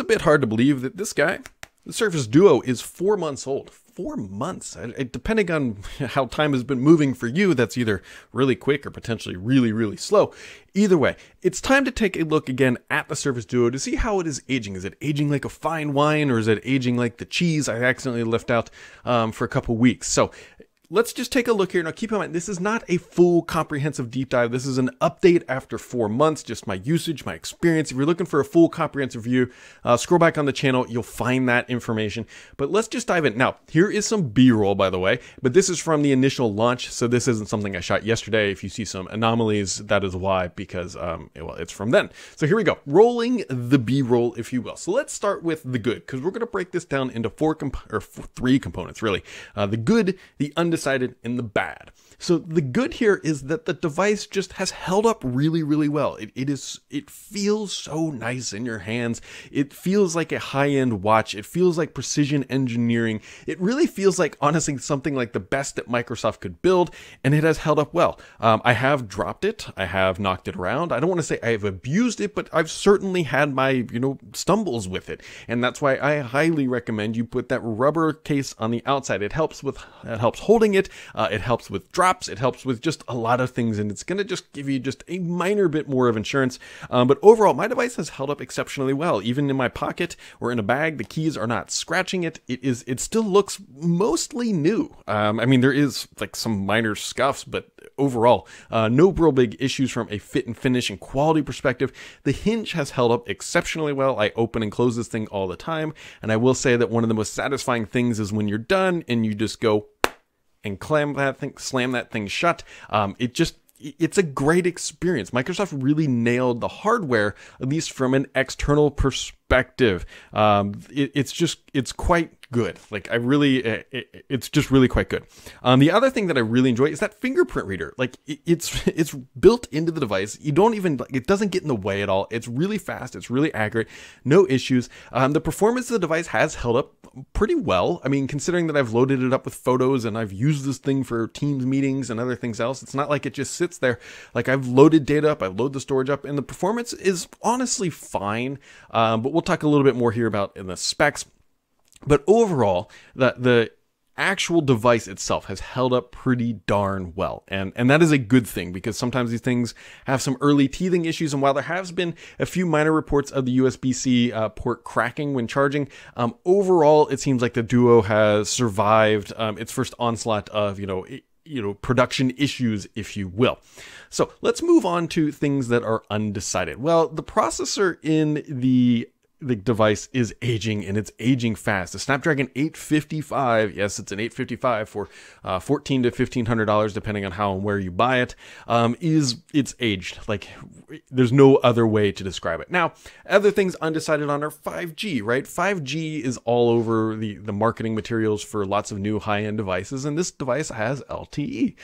a bit hard to believe that this guy, the Surface Duo, is four months old. Four months. I, I, depending on how time has been moving for you, that's either really quick or potentially really, really slow. Either way, it's time to take a look again at the Surface Duo to see how it is aging. Is it aging like a fine wine or is it aging like the cheese I accidentally left out um, for a couple weeks? So let's just take a look here. Now, keep in mind, this is not a full comprehensive deep dive. This is an update after four months, just my usage, my experience. If you're looking for a full comprehensive view, uh, scroll back on the channel. You'll find that information. But let's just dive in. Now, here is some B-roll, by the way, but this is from the initial launch. So this isn't something I shot yesterday. If you see some anomalies, that is why, because, um, well, it's from then. So here we go. Rolling the B-roll, if you will. So let's start with the good, because we're going to break this down into four or four, three components, really. Uh, the good, the under decided in the bad. So the good here is that the device just has held up really, really well. It, it is it feels so nice in your hands. It feels like a high-end watch. It feels like precision engineering. It really feels like honestly something like the best that Microsoft could build, and it has held up well. Um, I have dropped it. I have knocked it around. I don't want to say I have abused it, but I've certainly had my you know stumbles with it, and that's why I highly recommend you put that rubber case on the outside. It helps with it helps holding doing it. Uh, it helps with drops. It helps with just a lot of things, and it's going to just give you just a minor bit more of insurance. Um, but overall, my device has held up exceptionally well. Even in my pocket or in a bag, the keys are not scratching it. It is. It still looks mostly new. Um, I mean, there is like some minor scuffs, but overall, uh, no real big issues from a fit and finish and quality perspective. The hinge has held up exceptionally well. I open and close this thing all the time, and I will say that one of the most satisfying things is when you're done and you just go, and clam that thing, slam that thing shut. Um, it just it's a great experience. Microsoft really nailed the hardware, at least from an external pers- perspective. Um, it, it's just it's quite good. Like I really, it, eh, eh, eh, it's just really quite good. Um, the other thing that I really enjoy is that fingerprint reader. Like it, it's it's built into the device. You don't even it doesn't get in the way at all. It's really fast. It's really accurate. No issues. Um, the performance of the device has held up pretty well. I mean, considering that I've loaded it up with photos and I've used this thing for Teams meetings and other things else, it's not like it just sits there. Like I've loaded data up, I load the storage up, and the performance is honestly fine. Um, but we'll we'll talk a little bit more here about in the specs. But overall, the, the actual device itself has held up pretty darn well. And, and that is a good thing because sometimes these things have some early teething issues. And while there has been a few minor reports of the USB-C uh, port cracking when charging, um, overall, it seems like the Duo has survived um, its first onslaught of, you know, it, you know production issues if you will so let's move on to things that are undecided well the processor in the the device is aging and it's aging fast. The Snapdragon 855, yes, it's an 855 for uh, 14 to 1500 dollars, depending on how and where you buy it. Um, is it's aged? Like, there's no other way to describe it. Now, other things undecided on are 5G, right? 5G is all over the the marketing materials for lots of new high end devices, and this device has LTE.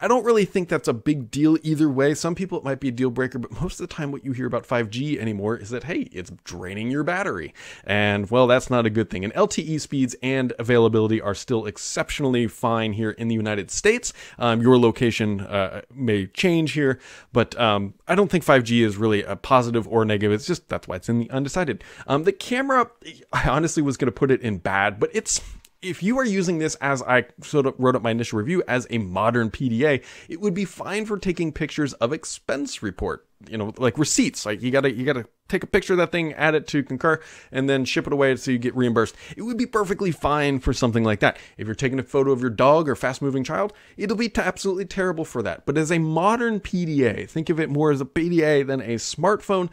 I don't really think that's a big deal either way. Some people it might be a deal breaker, but most of the time, what you hear about 5G anymore is that, hey, it's draining your battery. And well, that's not a good thing. And LTE speeds and availability are still exceptionally fine here in the United States. Um, your location uh, may change here, but um, I don't think 5G is really a positive or negative. It's just that's why it's in the undecided. Um, the camera, I honestly was going to put it in bad, but it's if you are using this as I sort of wrote up my initial review as a modern PDA, it would be fine for taking pictures of expense report, you know, like receipts. Like you gotta you gotta take a picture of that thing, add it to Concur, and then ship it away so you get reimbursed. It would be perfectly fine for something like that. If you're taking a photo of your dog or fast moving child, it'll be absolutely terrible for that. But as a modern PDA, think of it more as a PDA than a smartphone.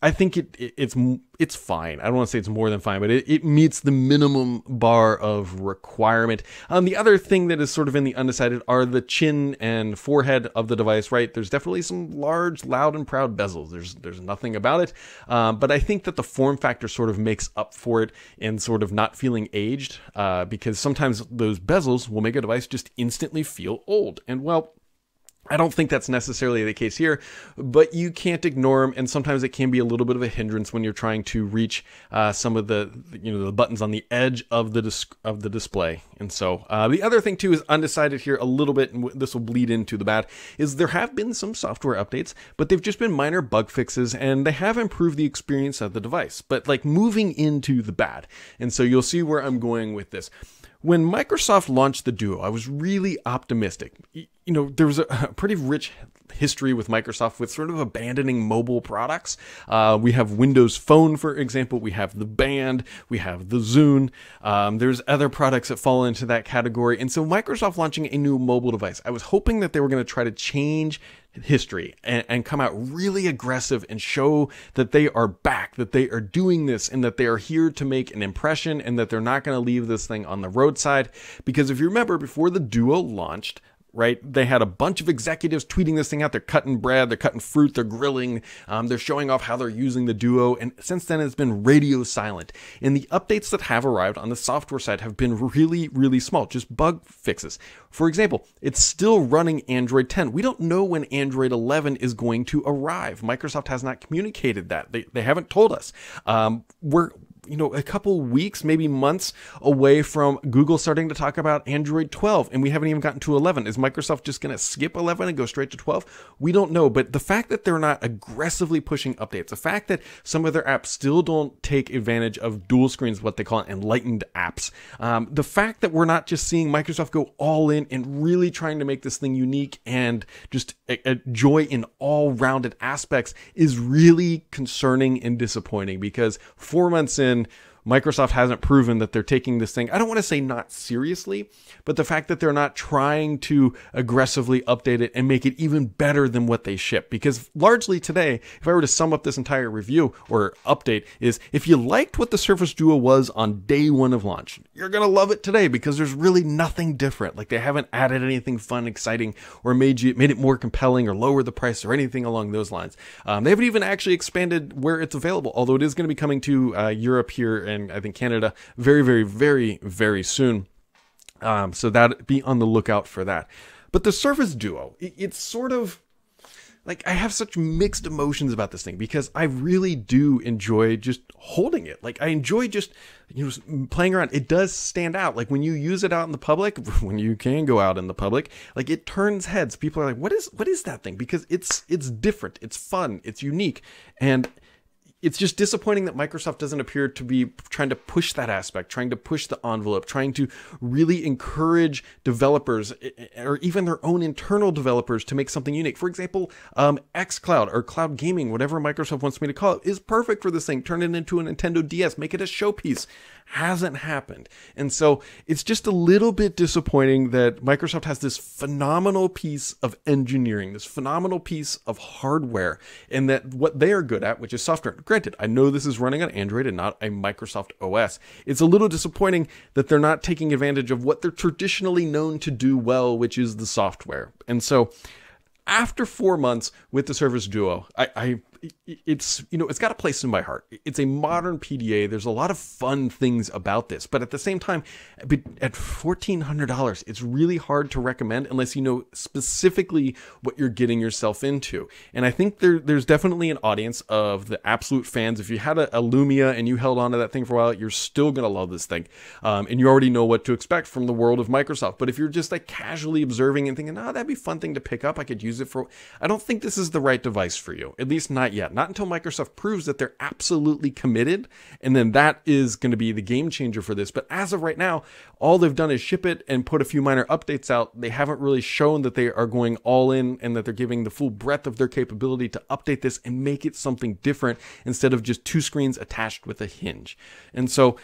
I think it, it, it's it's fine. I don't want to say it's more than fine, but it, it meets the minimum bar of requirement. Um, the other thing that is sort of in the undecided are the chin and forehead of the device. Right, there's definitely some large, loud, and proud bezels. There's there's nothing about it, um, but I think that the form factor sort of makes up for it in sort of not feeling aged, uh, because sometimes those bezels will make a device just instantly feel old. And well, I don't think that's necessarily the case here, but you can't ignore them, and sometimes it can be a little bit of a hindrance when you're trying to reach uh, some of the you know the buttons on the edge of the dis- of the display. And so uh, the other thing too is undecided here a little bit, and this will bleed into the bad. Is there have been some software updates, but they've just been minor bug fixes, and they have improved the experience of the device. But like moving into the bad, and so you'll see where I'm going with this. When Microsoft launched the Duo, I was really optimistic you know, there was a, pretty rich history with Microsoft with sort of abandoning mobile products. Uh, we have Windows Phone, for example. We have the Band. We have the Zune. Um, there's other products that fall into that category. And so Microsoft launching a new mobile device. I was hoping that they were going to try to change history and, and, come out really aggressive and show that they are back, that they are doing this, and that they are here to make an impression and that they're not going to leave this thing on the roadside. Because if you remember, before the Duo launched, right? They had a bunch of executives tweeting this thing out. They're cutting bread, they're cutting fruit, they're grilling, um, they're showing off how they're using the Duo. And since then, it's been radio silent. And the updates that have arrived on the software side have been really, really small, just bug fixes. For example, it's still running Android 10. We don't know when Android 11 is going to arrive. Microsoft has not communicated that. They, they haven't told us. Um, we're you know a couple weeks, maybe months away from Google starting to talk about Android 12, and we haven't even gotten to 11. Is Microsoft just going to skip 11 and go straight to 12? We don't know, but the fact that they're not aggressively pushing updates, the fact that some of their apps still don't take advantage of dual screens, what they call enlightened apps, um, the fact that we're not just seeing Microsoft go all in and really trying to make this thing unique and just a, a joy in all rounded aspects is really concerning and disappointing because four months in and Microsoft hasn't proven that they're taking this thing, I don't want to say not seriously, but the fact that they're not trying to aggressively update it and make it even better than what they ship. Because largely today, if I were to sum up this entire review or update, is if you liked what the Surface Duo was on day one of launch, you're going to love it today because there's really nothing different. Like they haven't added anything fun, exciting, or made you made it more compelling or lower the price or anything along those lines. Um, they haven't even actually expanded where it's available, although it is going to be coming to uh, Europe here and and I think Canada very, very, very, very soon. Um, so that be on the lookout for that. But the Surface Duo, it, it's sort of like I have such mixed emotions about this thing because I really do enjoy just holding it. Like I enjoy just you know playing around. It does stand out. Like when you use it out in the public, when you can go out in the public, like it turns heads. People are like, "What is what is that thing?" Because it's it's different. It's fun. It's unique. And it's just disappointing that Microsoft doesn't appear to be trying to push that aspect, trying to push the envelope, trying to really encourage developers eh, eh, or even their own internal developers to make something unique. For example, um, xCloud or cloud gaming, whatever Microsoft wants me to call it, is perfect for this thing. Turn it into a Nintendo DS, make it a showpiece hasn't happened. And so it's just a little bit disappointing that Microsoft has this phenomenal piece of engineering, this phenomenal piece of hardware, and that what they are good at, which is software. Granted, I know this is running on Android and not a Microsoft OS. It's a little disappointing that they're not taking advantage of what they're traditionally known to do well, which is the software. And so after four months with the Service Duo, I, I it's you know it's got a place in my heart. It's a modern PDA. There's a lot of fun things about this, but at the same time, at fourteen hundred dollars, it's really hard to recommend unless you know specifically what you're getting yourself into. And I think there there's definitely an audience of the absolute fans. If you had a, a Lumia and you held on to that thing for a while, you're still gonna love this thing, um, and you already know what to expect from the world of Microsoft. But if you're just like casually observing and thinking, "Ah, oh, that'd be a fun thing to pick up. I could use." use it for. I don't think this is the right device for you, at least not yet. Not until Microsoft proves that they're absolutely committed. And then that is going to be the game changer for this. But as of right now, all they've done is ship it and put a few minor updates out. They haven't really shown that they are going all in and that they're giving the full breadth of their capability to update this and make it something different instead of just two screens attached with a hinge. And so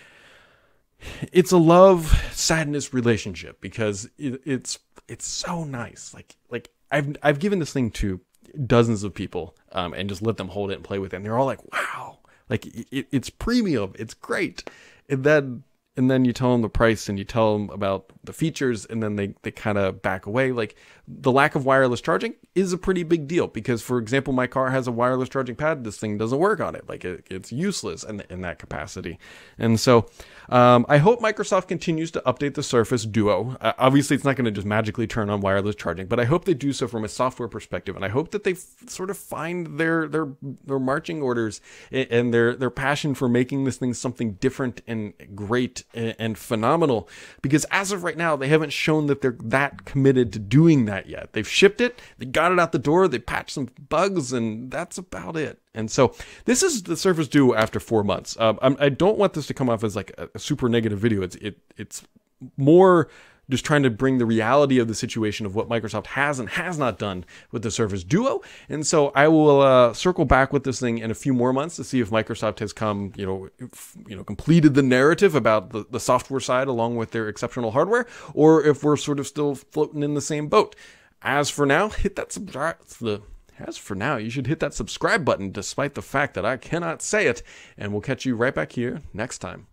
it's a love sadness relationship because it, it's it's so nice like like I've I've given this thing to dozens of people um, and just let them hold it and play with it. And they're all like, "Wow, like it, it's premium, it's great." And then and then you tell them the price and you tell them about the features and then they, they kind of back away. Like the lack of wireless charging is a pretty big deal because, for example, my car has a wireless charging pad. This thing doesn't work on it. Like it, it's useless in, in that capacity. And so um, I hope Microsoft continues to update the Surface Duo. Uh, obviously, it's not going to just magically turn on wireless charging, but I hope they do so from a software perspective. And I hope that they f- sort of find their, their, their marching orders and, and their, their passion for making this thing something different and great and, and phenomenal. Because as of right right now, they haven't shown that they're that committed to doing that yet. They've shipped it, they got it out the door, they patched some bugs, and that's about it. And so this is the Surface Duo after four months. Uh, I do not want this to come off as like a, super negative video. It's it, it's more just trying to bring the reality of the situation of what Microsoft has and has not done with the Surface Duo. And so I will uh, circle back with this thing in a few more months to see if Microsoft has come, you know, you know, completed the narrative about the, the software side along with their exceptional hardware, or if we're sort of still floating in the same boat. As for now, hit that subscribe. As for now, you should hit that subscribe button despite the fact that I cannot say it. And we'll catch you right back here next time.